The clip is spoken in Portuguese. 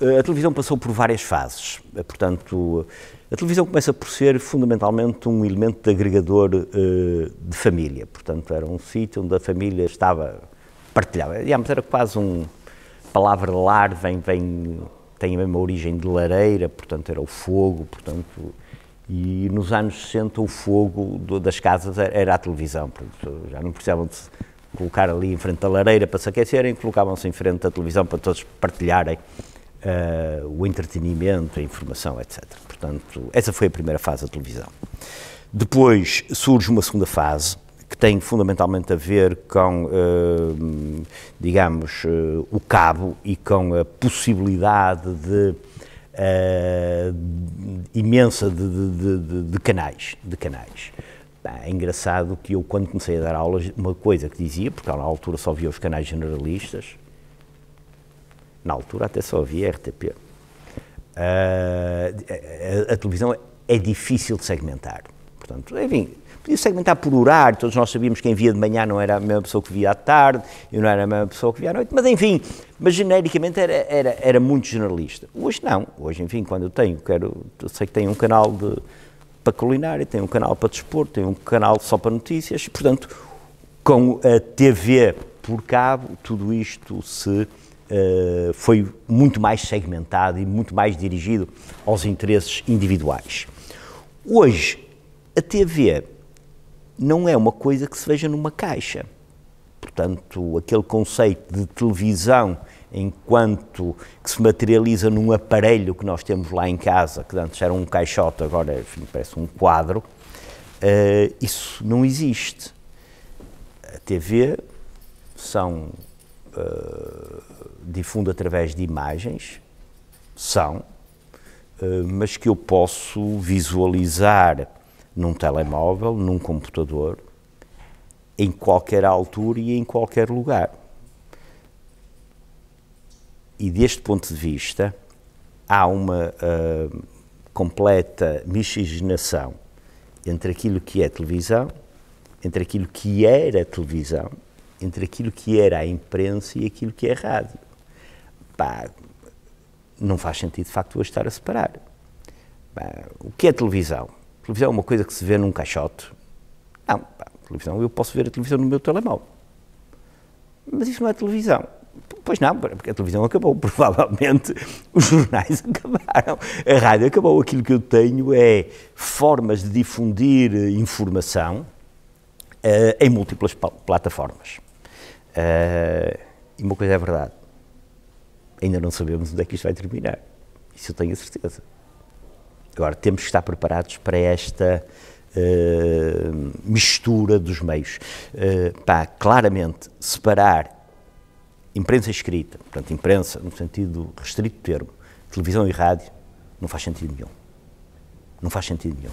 Eh, a televisão passou por várias fases. Eh, portanto, a televisão começa por ser fundamentalmente um elemento de agregador eh, de família. Portanto, era um sítio onde a família estava partilhada. Digamos, era quase um palavra lar, vem, vem, tem a mesma origem de lareira, portanto, era o fogo, portanto. E nos anos 60 o fogo das casas era a televisão, portanto, já não precisavam de colocar ali em frente à lareira para se aquecerem, colocavam-se em frente à televisão para todos partilharem uh, o entretenimento, a informação, etc. Portanto, essa foi a primeira fase da televisão. Depois surge uma segunda fase, que tem fundamentalmente a ver com, eh, digamos, eh, o cabo e com a possibilidade de, imensa de, de, de, de, canais, de canais. é engraçado que eu, quando comecei a dar aulas, uma coisa que dizia, porque na altura só via os canais generalistas, na altura até só havia RTP. Uh, eh, a, a, a, televisão é difícil de segmentar. Portanto, enfim, podia segmentar por horário, todos nós sabíamos que quem via de manhã não era a mesma pessoa que via à tarde, e não era a mesma pessoa que via à noite, mas enfim, mas genericamente era, era, era muito generalista. Hoje não, hoje, enfim, quando eu tenho, quero, eu sei que tenho um canal de, para culinária, tenho um canal para desporto, tenho um canal só para notícias, portanto, com a TV por cabo, tudo isto se eh, foi muito mais segmentado e muito mais dirigido aos interesses individuais. Hoje, a TV não é uma coisa que se veja numa caixa. Portanto, aquele conceito de televisão enquanto que se materializa num aparelho que nós temos lá em casa, que antes era um caixote, agora enfim, parece um quadro, uh, isso não existe. A TV são eh, difundo através de imagens, são, uh, mas que eu posso visualizar num telemóvel, num computador, em qualquer altura e em qualquer lugar. E deste ponto de vista, há uma uh, completa miscigenação entre aquilo que é televisão, entre aquilo que era televisão entre aquilo que era a imprensa e aquilo que é a rádio. Pá, não faz sentido, de facto, hoje estar a separar. Pá, o que é televisão? Televisão é uma coisa que se vê num caixote. Não, pá, televisão, eu posso ver a televisão no meu telemóvel. Mas isso não é televisão. Pois não, porque a televisão acabou, provavelmente os jornais acabaram, a rádio acabou. Aquilo que eu tenho é formas de difundir eh, informação uh, em múltiplas plataformas. Uh, e uma coisa é verdade, ainda não sabemos onde é que isto vai terminar. Isso eu tenho a certeza. Agora, temos que estar preparados para esta uh, mistura dos meios. Uh, eh, para claramente separar imprensa escrita, portanto, imprensa no sentido restrito do termo, televisão e rádio, não faz sentido nenhum. Não faz sentido nenhum.